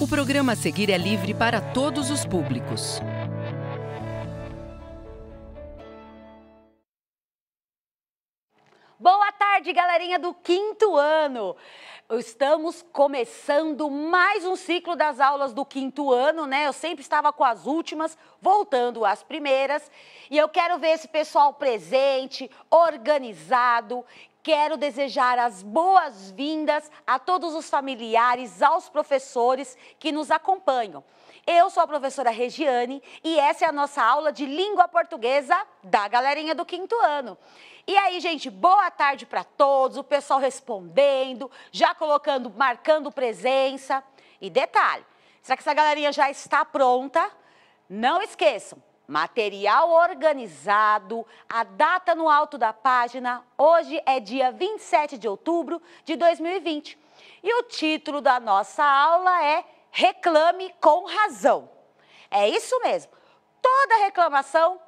O programa a seguir é livre para todos os públicos. Boa tarde, galerinha do quinto ano. Estamos começando mais um ciclo das aulas do quinto ano, né? Eu sempre estava com as últimas, voltando às primeiras. E eu quero ver esse pessoal presente, organizado, Quero desejar as boas-vindas a todos os familiares, aos professores que nos acompanham. Eu sou a professora Regiane e essa é a nossa aula de língua portuguesa da galerinha do quinto ano. E aí, gente, boa tarde para todos, o pessoal respondendo, já colocando, marcando presença. E detalhe, será que essa galerinha já está pronta? Não esqueçam, material organizado, a data no alto da página, hoje é dia 27 de outubro de 2020. E o título da nossa aula é Reclame com Razão. É isso mesmo. Toda reclamação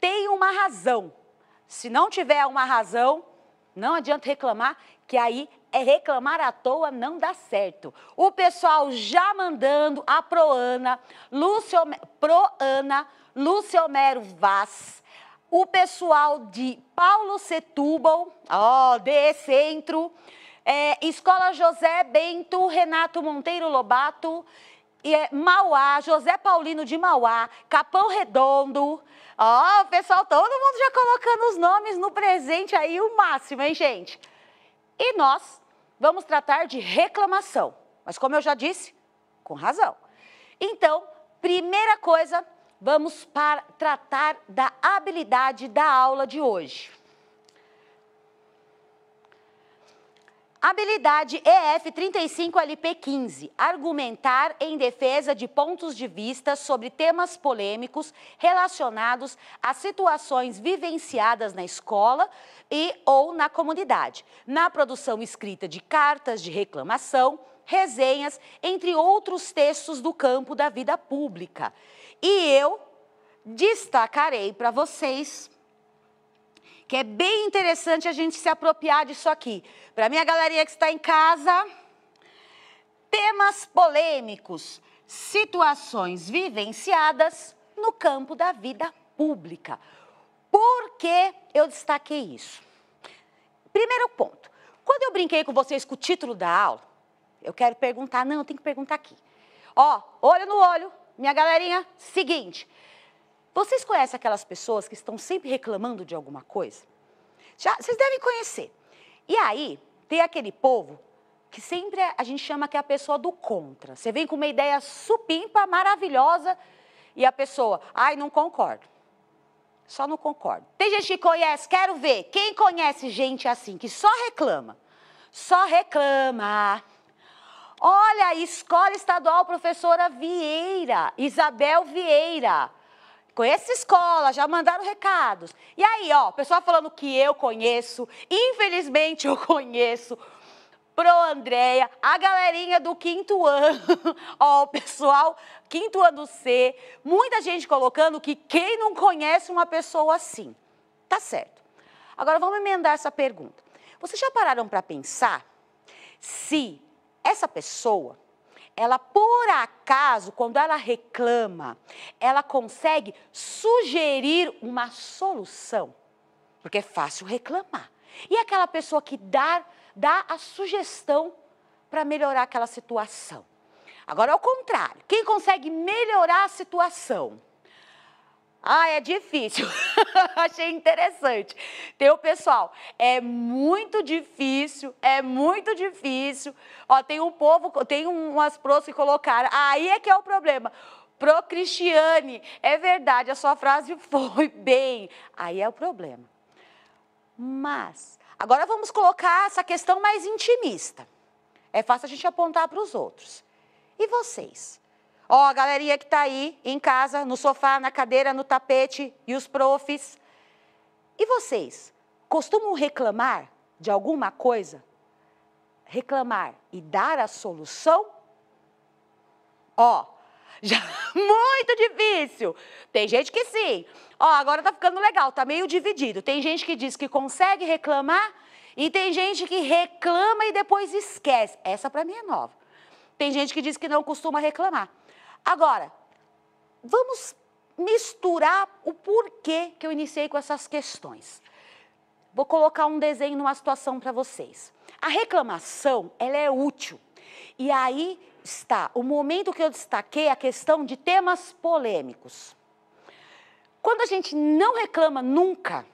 tem uma razão. Se não tiver uma razão, não adianta reclamar, que aí é reclamar à toa não dá certo. O pessoal já mandando a Proana, Lúcio, Proana, Lúcio Mero Vaz, o pessoal de Paulo Setúbal, ó, oh, DE Centro, é, Escola José Bento, Renato Monteiro Lobato, é, Mauá, José Paulino de Mauá, Capão Redondo. Ó, oh, pessoal, todo mundo já colocando os nomes no presente aí, o máximo, hein, gente? E nós vamos tratar de reclamação, mas como eu já disse, com razão. Então, primeira coisa, vamos para tratar da habilidade da aula de hoje. Habilidade EF 35LP15. Argumentar em defesa de pontos de vista sobre temas polêmicos relacionados a situações vivenciadas na escola e ou na comunidade, na produção escrita de cartas de reclamação, resenhas, entre outros textos do campo da vida pública. E eu destacarei para vocês que é bem interessante a gente se apropriar disso aqui. Para minha galeria que está em casa, temas polêmicos, situações vivenciadas no campo da vida pública. Por que eu destaquei isso? Primeiro ponto, quando eu brinquei com vocês com o título da aula, eu quero perguntar, não, eu tenho que perguntar aqui. Ó, olho no olho, minha galerinha, seguinte, vocês conhecem aquelas pessoas que estão sempre reclamando de alguma coisa? Já, vocês devem conhecer. E aí, tem aquele povo que sempre a gente chama que é a pessoa do contra. Você vem com uma ideia supimpa, maravilhosa, e a pessoa, ai, não concordo. Só não concordo. Tem gente que conhece, quero ver. Quem conhece gente assim, que só reclama? Só reclama. Olha, escola estadual, professora Vieira, Isabel Vieira conheço escola, já mandaram recados. E aí, ó, pessoal falando que eu conheço, infelizmente eu conheço. Pro Andréia, a galerinha do quinto ano, ó, o pessoal, quinto ano C, muita gente colocando que quem não conhece uma pessoa assim. Tá certo. Agora vamos emendar essa pergunta. Vocês já pararam para pensar se essa pessoa ela por acaso, quando ela reclama, ela consegue sugerir uma solução. Porque é fácil reclamar. E aquela pessoa que dá, dá a sugestão para melhorar aquela situação. Agora, ao contrário, quem consegue melhorar a situação ah, é difícil. Achei interessante. Tem o pessoal, é muito difícil, é muito difícil. Ó, tem um povo, tem umas pros que colocaram. Aí é que é o problema. Pro Cristiane, é verdade, a sua frase foi bem. Aí é o problema. Mas, agora vamos colocar essa questão mais intimista. É fácil a gente apontar para os outros. E vocês? Ó, a galeria que tá aí, em casa, no sofá, na cadeira, no tapete, e os profs. E vocês, costumam reclamar de alguma coisa? Reclamar e dar a solução? Ó, já muito difícil. Tem gente que sim. Ó, agora tá ficando legal, tá meio dividido. Tem gente que diz que consegue reclamar e tem gente que reclama e depois esquece. Essa para mim é nova. Tem gente que diz que não costuma reclamar. Agora, vamos misturar o porquê que eu iniciei com essas questões. Vou colocar um desenho numa situação para vocês. A reclamação, ela é útil. E aí está o momento que eu destaquei a questão de temas polêmicos. Quando a gente não reclama nunca,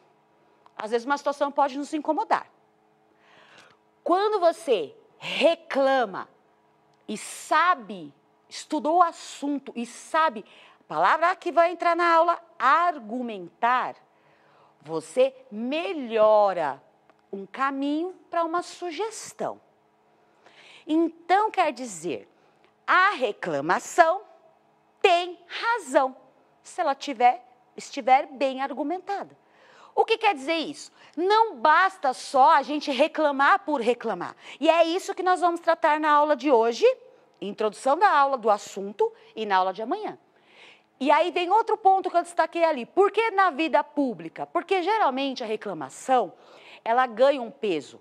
às vezes uma situação pode nos incomodar. Quando você reclama e sabe estudou o assunto e sabe, a palavra que vai entrar na aula, argumentar, você melhora um caminho para uma sugestão. Então, quer dizer, a reclamação tem razão, se ela tiver, estiver bem argumentada. O que quer dizer isso? Não basta só a gente reclamar por reclamar. E é isso que nós vamos tratar na aula de hoje Introdução da aula, do assunto e na aula de amanhã. E aí vem outro ponto que eu destaquei ali. Por que na vida pública? Porque geralmente a reclamação, ela ganha um peso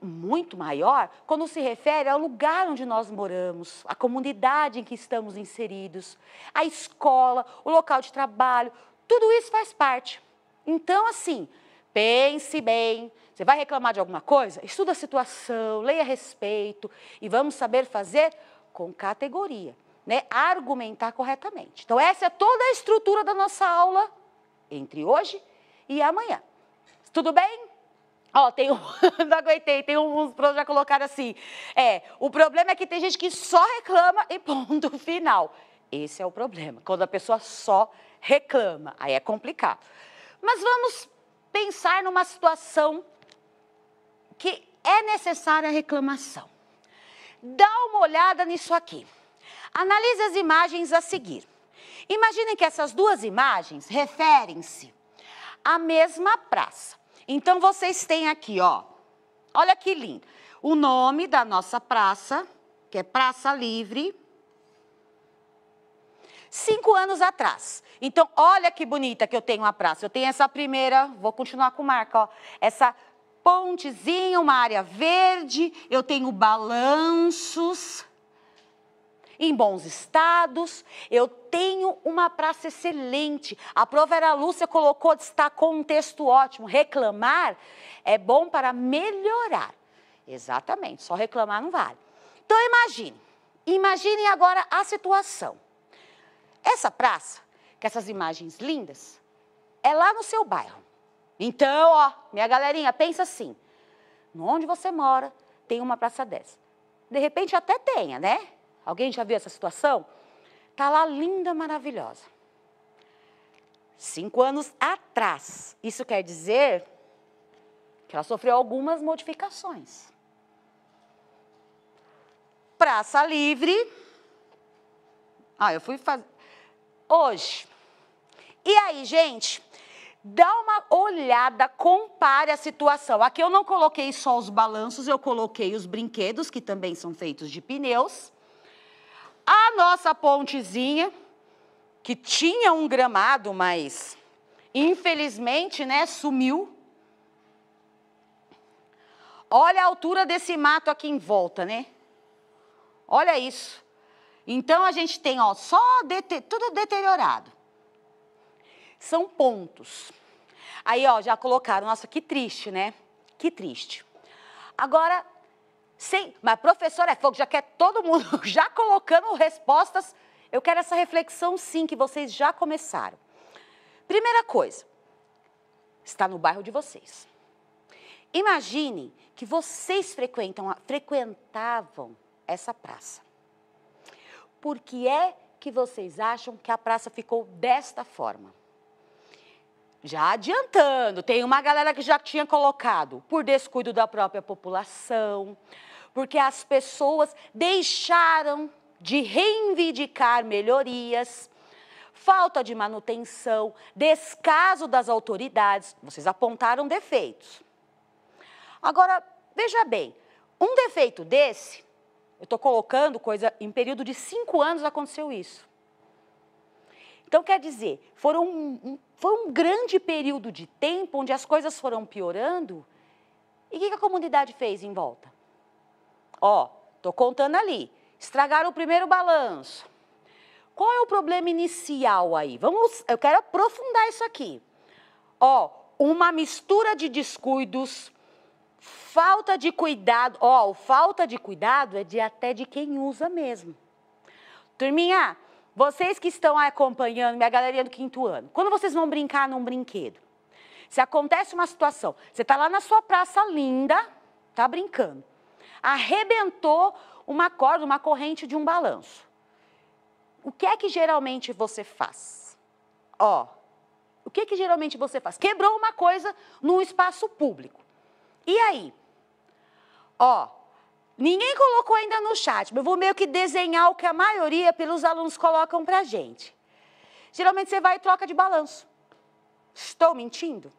muito maior quando se refere ao lugar onde nós moramos, a comunidade em que estamos inseridos, a escola, o local de trabalho, tudo isso faz parte. Então, assim, pense bem. Você vai reclamar de alguma coisa? Estuda a situação, leia a respeito e vamos saber fazer com categoria, né? argumentar corretamente. Então, essa é toda a estrutura da nossa aula entre hoje e amanhã. Tudo bem? Ó, oh, tem um, não aguentei, tem uns um, já colocaram assim. É, o problema é que tem gente que só reclama e ponto final. Esse é o problema, quando a pessoa só reclama, aí é complicado. Mas vamos pensar numa situação que é necessária a reclamação. Dá uma olhada nisso aqui. Analise as imagens a seguir. Imaginem que essas duas imagens referem-se à mesma praça. Então vocês têm aqui, ó. Olha que lindo. O nome da nossa praça, que é Praça Livre, cinco anos atrás. Então, olha que bonita que eu tenho a praça. Eu tenho essa primeira, vou continuar com marca, ó. Essa pontezinha, uma área verde, eu tenho balanços em bons estados, eu tenho uma praça excelente. A prova era a Lúcia colocou, destacou um texto ótimo. Reclamar é bom para melhorar. Exatamente, só reclamar não vale. Então imagine, imaginem agora a situação. Essa praça, com essas imagens lindas, é lá no seu bairro. Então, ó, minha galerinha, pensa assim. Onde você mora, tem uma praça dessa. De repente até tenha, né? Alguém já viu essa situação? Tá lá linda, maravilhosa. Cinco anos atrás. Isso quer dizer que ela sofreu algumas modificações. Praça livre. Ah, eu fui fazer. Hoje. E aí, gente? dá uma olhada, compare a situação. Aqui eu não coloquei só os balanços, eu coloquei os brinquedos, que também são feitos de pneus. A nossa pontezinha, que tinha um gramado, mas infelizmente, né, sumiu. Olha a altura desse mato aqui em volta, né? Olha isso. Então a gente tem, ó, só tudo deteriorado. São pontos. Aí, ó, já colocaram. Nossa, que triste, né? Que triste. Agora, sim, mas professor é fogo, já quer todo mundo já colocando respostas. Eu quero essa reflexão, sim, que vocês já começaram. Primeira coisa, está no bairro de vocês. Imaginem que vocês frequentam, frequentavam essa praça. Por que é que vocês acham que a praça ficou desta forma? já adiantando, tem uma galera que já tinha colocado por descuido da própria população, porque as pessoas deixaram de reivindicar melhorias, falta de manutenção, descaso das autoridades. Vocês apontaram defeitos. Agora, veja bem, um defeito desse, eu estou colocando coisa, em período de cinco anos aconteceu isso. Então, quer dizer, foram um, foi um grande período de tempo onde as coisas foram piorando. E o que, que a comunidade fez em volta? Ó, estou contando ali. Estragaram o primeiro balanço. Qual é o problema inicial aí? Vamos, eu quero aprofundar isso aqui. Ó, uma mistura de descuidos, falta de cuidado. Ó, falta de cuidado é de até de quem usa mesmo. Turminha, vocês que estão acompanhando minha galeria do quinto ano, quando vocês vão brincar num brinquedo, se acontece uma situação, você está lá na sua praça linda, está brincando, arrebentou uma corda, uma corrente de um balanço. O que é que geralmente você faz? Ó, o que é que geralmente você faz? Quebrou uma coisa num espaço público. E aí? Ó, Ninguém colocou ainda no chat, mas eu vou meio que desenhar o que a maioria pelos alunos colocam para gente. Geralmente você vai e troca de balanço. Estou mentindo?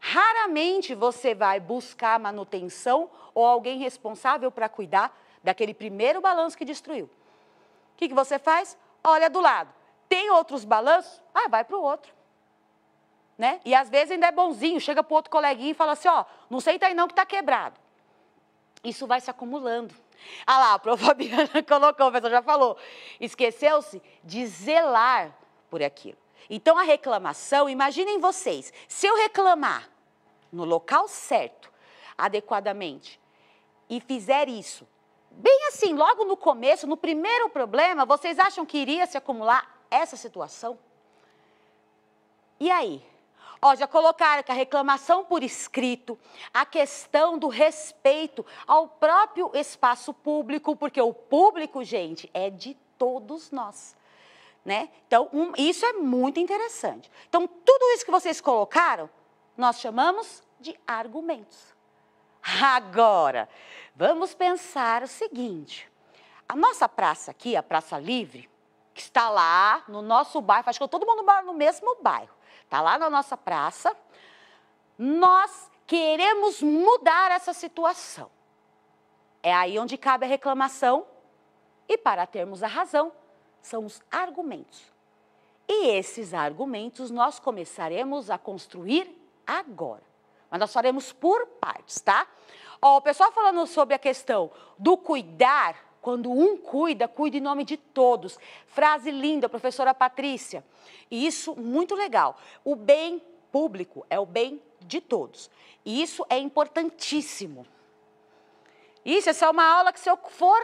Raramente você vai buscar manutenção ou alguém responsável para cuidar daquele primeiro balanço que destruiu. O que, que você faz? Olha do lado. Tem outros balanços? Ah, vai para o outro. Né? E às vezes ainda é bonzinho, chega para outro coleguinha e fala assim, ó, não senta aí não que está quebrado. Isso vai se acumulando. Ah lá, a Profabiana colocou, a pessoa já falou. Esqueceu-se de zelar por aquilo. Então, a reclamação, imaginem vocês, se eu reclamar no local certo, adequadamente, e fizer isso, bem assim, logo no começo, no primeiro problema, vocês acham que iria se acumular essa situação? E aí? Ó, já colocaram que a reclamação por escrito, a questão do respeito ao próprio espaço público, porque o público, gente, é de todos nós. Né? Então, um, isso é muito interessante. Então, tudo isso que vocês colocaram, nós chamamos de argumentos. Agora, vamos pensar o seguinte: a nossa praça aqui, a Praça Livre, que está lá no nosso bairro, acho que todo mundo mora no mesmo bairro está lá na nossa praça. Nós queremos mudar essa situação. É aí onde cabe a reclamação e, para termos a razão, são os argumentos. E esses argumentos nós começaremos a construir agora. Mas nós faremos por partes, tá? Ó, o pessoal falando sobre a questão do cuidar quando um cuida, cuida em nome de todos. Frase linda, professora Patrícia. E isso muito legal. O bem público é o bem de todos. E isso é importantíssimo. Isso, essa é uma aula que se eu for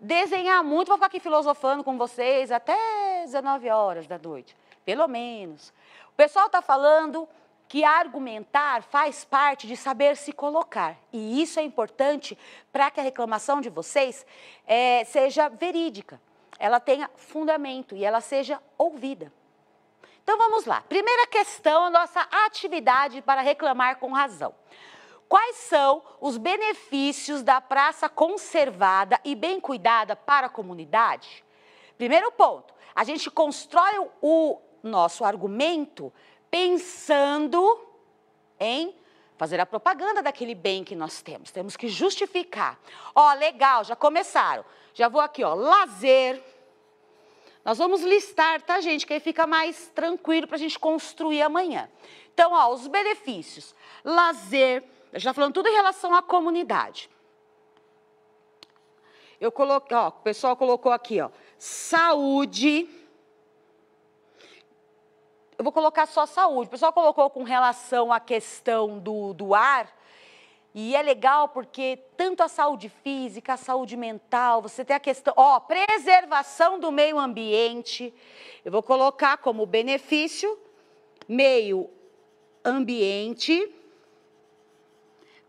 desenhar muito, vou ficar aqui filosofando com vocês até 19 horas da noite, pelo menos. O pessoal está falando que argumentar faz parte de saber se colocar. E isso é importante para que a reclamação de vocês é, seja verídica, ela tenha fundamento e ela seja ouvida. Então vamos lá. Primeira questão, a nossa atividade para reclamar com razão. Quais são os benefícios da praça conservada e bem cuidada para a comunidade? Primeiro ponto, a gente constrói o nosso argumento pensando em fazer a propaganda daquele bem que nós temos. Temos que justificar. Ó, legal, já começaram. Já vou aqui, ó, lazer. Nós vamos listar, tá, gente? Que aí fica mais tranquilo para a gente construir amanhã. Então, ó, os benefícios. Lazer. Já tá falando tudo em relação à comunidade. Eu coloquei, ó, o pessoal colocou aqui, ó. Saúde eu vou colocar só saúde. O pessoal colocou com relação à questão do, do ar. E é legal porque tanto a saúde física, a saúde mental, você tem a questão, ó, preservação do meio ambiente. Eu vou colocar como benefício meio ambiente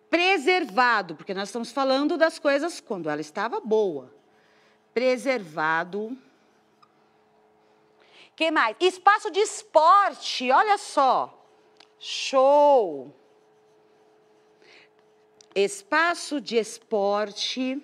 preservado, porque nós estamos falando das coisas quando ela estava boa. Preservado que mais? Espaço de esporte, olha só. Show! Espaço de esporte.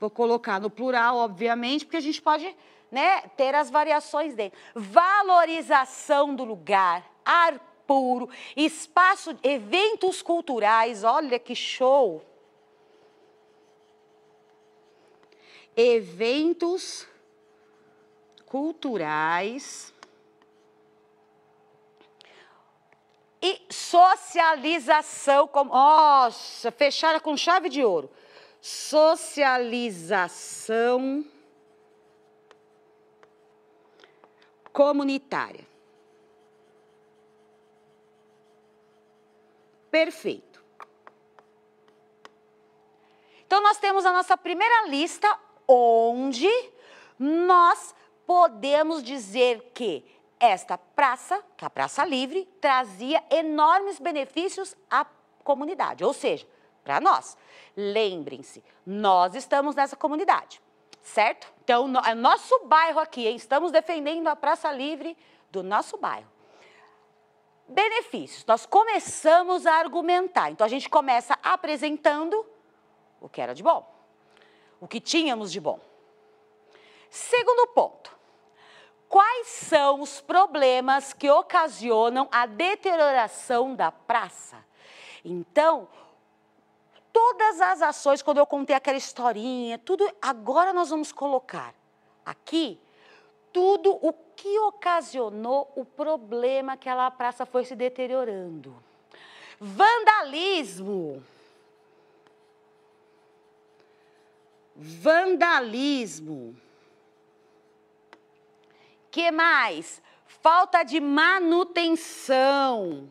Vou colocar no plural, obviamente, porque a gente pode né, ter as variações dele. Valorização do lugar, ar puro, espaço, eventos culturais, olha que show! Eventos culturais e socialização. Como, nossa, fechada com chave de ouro. Socialização comunitária. Perfeito. Então, nós temos a nossa primeira lista, onde nós podemos dizer que esta praça, que é a Praça Livre, trazia enormes benefícios à comunidade, ou seja, para nós. Lembrem-se, nós estamos nessa comunidade, certo? Então, no, é nosso bairro aqui, hein? estamos defendendo a Praça Livre do nosso bairro. Benefícios, nós começamos a argumentar. Então, a gente começa apresentando o que era de bom, o que tínhamos de bom. Segundo ponto, Quais são os problemas que ocasionam a deterioração da praça? Então, todas as ações, quando eu contei aquela historinha, tudo, agora nós vamos colocar aqui tudo o que ocasionou o problema que a praça foi se deteriorando. Vandalismo. Vandalismo que mais? Falta de manutenção.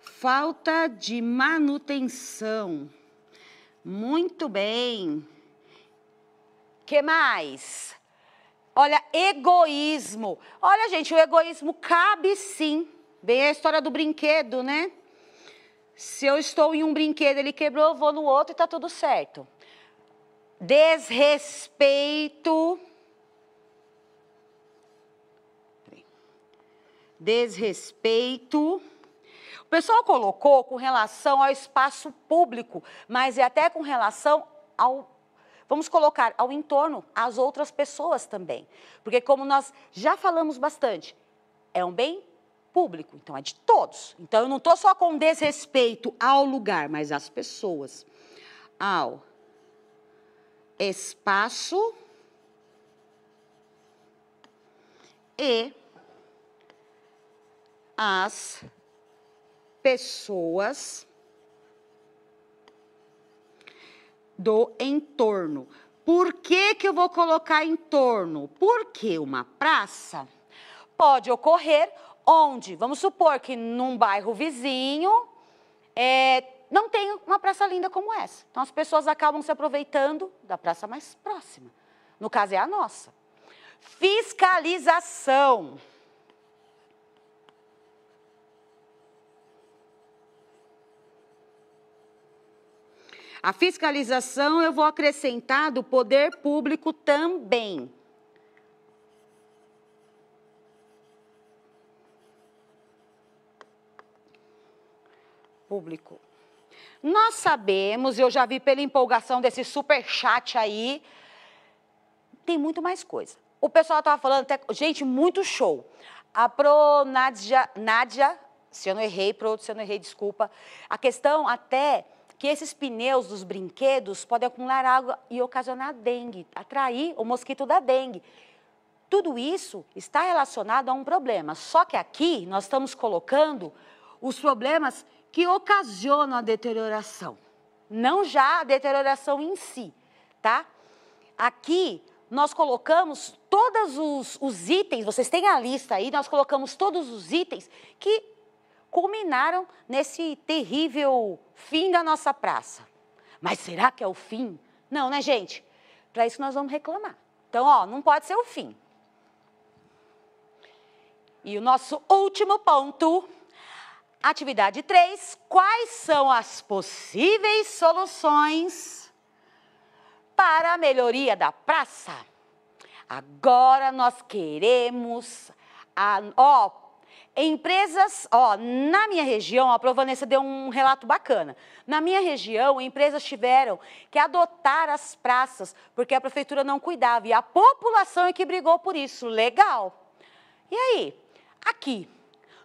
Falta de manutenção. Muito bem. Que mais? Olha, egoísmo. Olha, gente, o egoísmo cabe sim. Bem a história do brinquedo, né? Se eu estou em um brinquedo, ele quebrou, eu vou no outro e tá tudo certo desrespeito. Desrespeito. O pessoal colocou com relação ao espaço público, mas é até com relação ao vamos colocar ao entorno, às outras pessoas também. Porque, como nós já falamos bastante, é um bem público, então é de todos. Então, eu não estou só com desrespeito ao lugar, mas às pessoas, ao espaço e as pessoas do entorno. Por que, que eu vou colocar entorno? Porque uma praça pode ocorrer onde, vamos supor que num bairro vizinho, é, não tem uma praça linda como essa. Então as pessoas acabam se aproveitando da praça mais próxima. No caso, é a nossa. Fiscalização. A fiscalização eu vou acrescentar do poder público também. Público. Nós sabemos, eu já vi pela empolgação desse super chat aí, tem muito mais coisa. O pessoal estava falando, até, gente, muito show. A pro Nádia, se eu não errei, pro, se eu não errei, desculpa. A questão até que esses pneus dos brinquedos podem acumular água e ocasionar dengue, atrair o mosquito da dengue. Tudo isso está relacionado a um problema. Só que aqui nós estamos colocando os problemas que ocasionam a deterioração, não já a deterioração em si, tá? Aqui nós colocamos todos os, os itens, vocês têm a lista aí, nós colocamos todos os itens que culminaram nesse terrível fim da nossa praça. Mas será que é o fim? Não, né, gente? Para isso nós vamos reclamar. Então, ó, não pode ser o fim. E o nosso último ponto Atividade 3. Quais são as possíveis soluções para a melhoria da praça? Agora nós queremos a, ó, empresas, ó, na minha região, a Provanessa deu um relato bacana. Na minha região, empresas tiveram que adotar as praças porque a prefeitura não cuidava e a população é que brigou por isso. Legal. E aí? Aqui,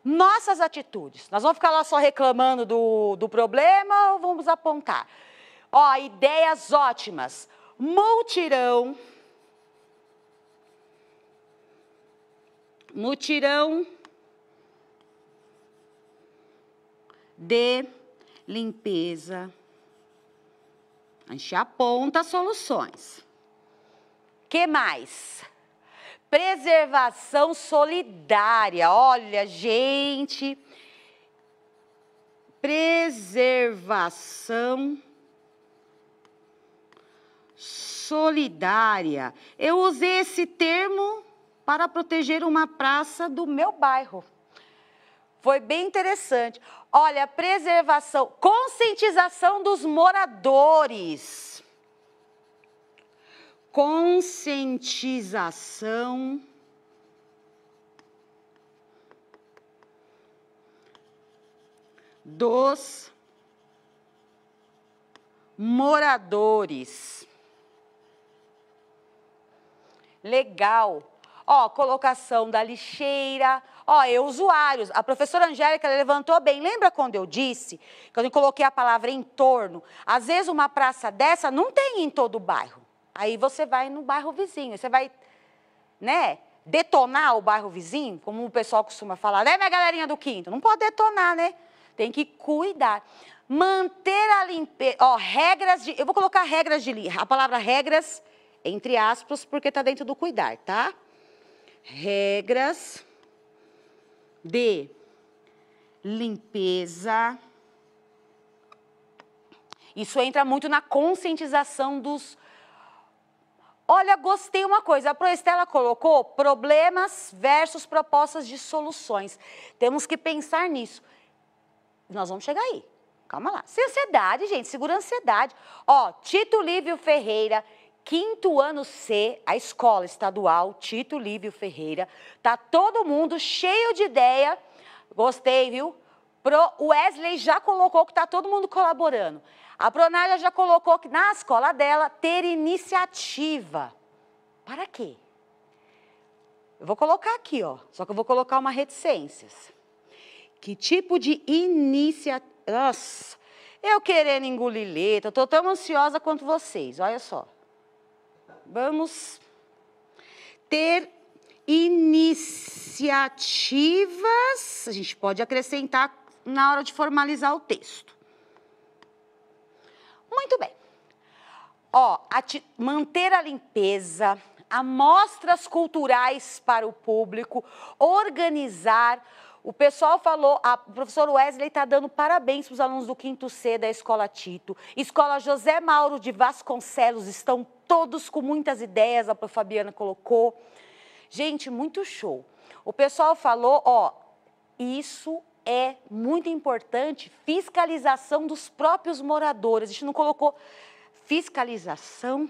nossas atitudes. Nós vamos ficar lá só reclamando do, do problema ou vamos apontar? Ó, ideias ótimas. Multirão. Mutirão de limpeza. A gente aponta soluções. que mais? Preservação solidária. Olha, gente. Preservação solidária. Eu usei esse termo para proteger uma praça do meu bairro. Foi bem interessante. Olha, preservação, conscientização dos moradores conscientização dos moradores. Legal. Ó, colocação da lixeira. Ó, e usuários. A professora Angélica levantou bem. Lembra quando eu disse, quando eu coloquei a palavra em torno? Às vezes uma praça dessa não tem em todo o bairro. Aí você vai no bairro vizinho, você vai, né, detonar o bairro vizinho, como o pessoal costuma falar, né, minha galerinha do quinto? Não pode detonar, né? Tem que cuidar. Manter a limpeza, ó, regras de, eu vou colocar regras de, a palavra regras entre aspas, porque tá dentro do cuidar, tá? Regras de limpeza. Isso entra muito na conscientização dos Olha, gostei uma coisa. A Proestela colocou problemas versus propostas de soluções. Temos que pensar nisso. Nós vamos chegar aí. Calma lá. Sem ansiedade, gente. Segura a ansiedade. Ó, Tito Lívio Ferreira, quinto ano C, a escola estadual Tito Lívio Ferreira. Tá todo mundo cheio de ideia. Gostei, viu? Pro Wesley já colocou que tá todo mundo colaborando. A Pronália já colocou que na escola dela ter iniciativa. Para quê? Eu vou colocar aqui, ó. Só que eu vou colocar uma reticências. Que tipo de iniciativa? Nossa, eu querendo engolir letra, estou tão ansiosa quanto vocês. Olha só. Vamos ter iniciativas. A gente pode acrescentar na hora de formalizar o texto. Muito bem. Ó, manter a limpeza, amostras culturais para o público, organizar. O pessoal falou, a professora Wesley está dando parabéns para os alunos do quinto C da Escola Tito. Escola José Mauro de Vasconcelos estão todos com muitas ideias, a professora Fabiana colocou. Gente, muito show. O pessoal falou, ó, isso é muito importante fiscalização dos próprios moradores. A gente não colocou fiscalização.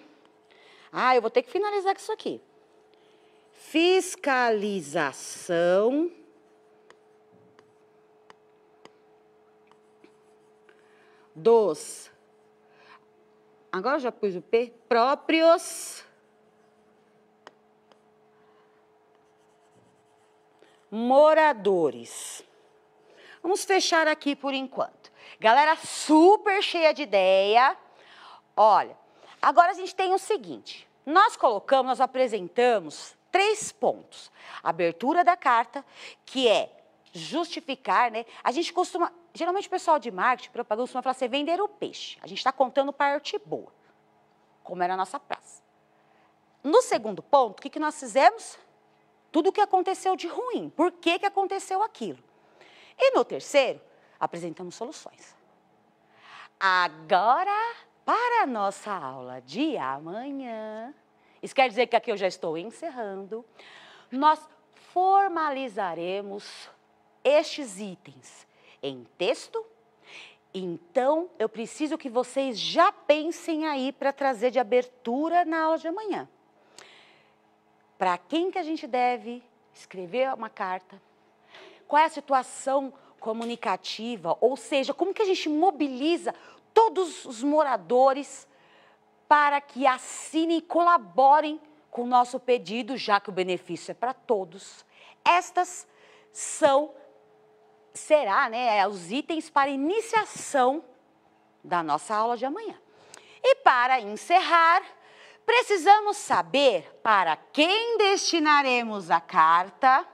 Ah, eu vou ter que finalizar com isso aqui. Fiscalização dos. Agora eu já pus o P. Próprios. moradores. Vamos fechar aqui por enquanto. Galera super cheia de ideia. Olha, agora a gente tem o seguinte. Nós colocamos, nós apresentamos três pontos. Abertura da carta, que é justificar, né? A gente costuma, geralmente o pessoal de marketing, propaganda, costuma falar assim, vender o peixe. A gente está contando parte boa, como era a nossa praça. No segundo ponto, o que, que nós fizemos? Tudo o que aconteceu de ruim, por que, que aconteceu aquilo. E no terceiro, apresentamos soluções. Agora, para a nossa aula de amanhã, isso quer dizer que aqui eu já estou encerrando, nós formalizaremos estes itens em texto. Então, eu preciso que vocês já pensem aí para trazer de abertura na aula de amanhã. Para quem que a gente deve escrever uma carta? qual é a situação comunicativa, ou seja, como que a gente mobiliza todos os moradores para que assinem e colaborem com o nosso pedido, já que o benefício é para todos. Estas são, será, né, é os itens para iniciação da nossa aula de amanhã. E para encerrar, precisamos saber para quem destinaremos a carta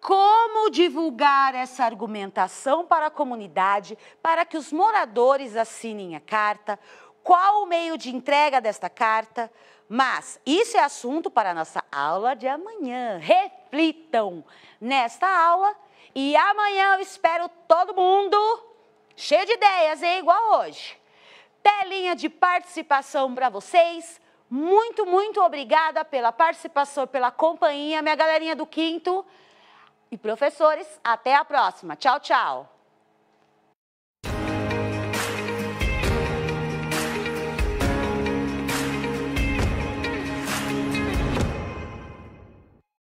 como divulgar essa argumentação para a comunidade, para que os moradores assinem a carta, qual o meio de entrega desta carta. Mas isso é assunto para a nossa aula de amanhã. Reflitam nesta aula e amanhã eu espero todo mundo cheio de ideias, hein? igual hoje. Pelinha de participação para vocês. Muito, muito obrigada pela participação, pela companhia, minha galerinha do quinto e professores. Até a próxima. Tchau, tchau.